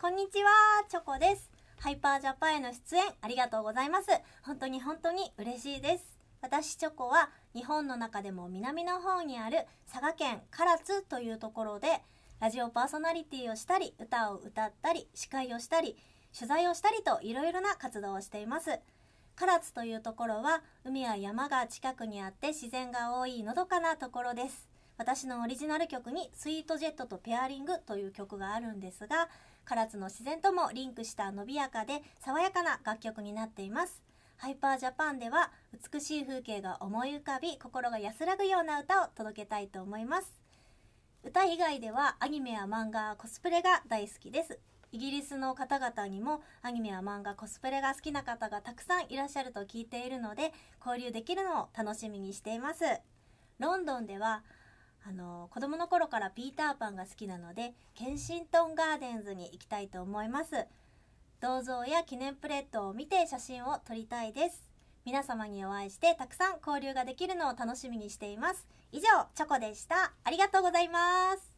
こんにちは、チョコです。ハイパージャパンへの出演ありがとうございます。本当に本当に嬉しいです。私チョコは日本の中でも南の方にある佐賀県唐津というところでラジオパーソナリティをしたり歌を歌ったり司会をしたり取材をしたりといろいろな活動をしています唐津というところは海や山が近くにあって自然が多いのどかなところです私のオリジナル曲に「スイートジェットとペアリング」という曲があるんですが唐津の自然ともリンクした伸びやかで爽やかな楽曲になっていますハイパージャパンでは美しい風景が思い浮かび心が安らぐような歌を届けたいと思います歌以外ではアニメや漫画コスプレが大好きですイギリスの方々にもアニメや漫画コスプレが好きな方がたくさんいらっしゃると聞いているので交流できるのを楽しみにしていますロンドンではあの子供の頃からピーターパンが好きなのでケンシントンガーデンズに行きたいと思います銅像や記念プレートを見て写真を撮りたいです皆様にお会いしてたくさん交流ができるのを楽しみにしています以上チョコでしたありがとうございます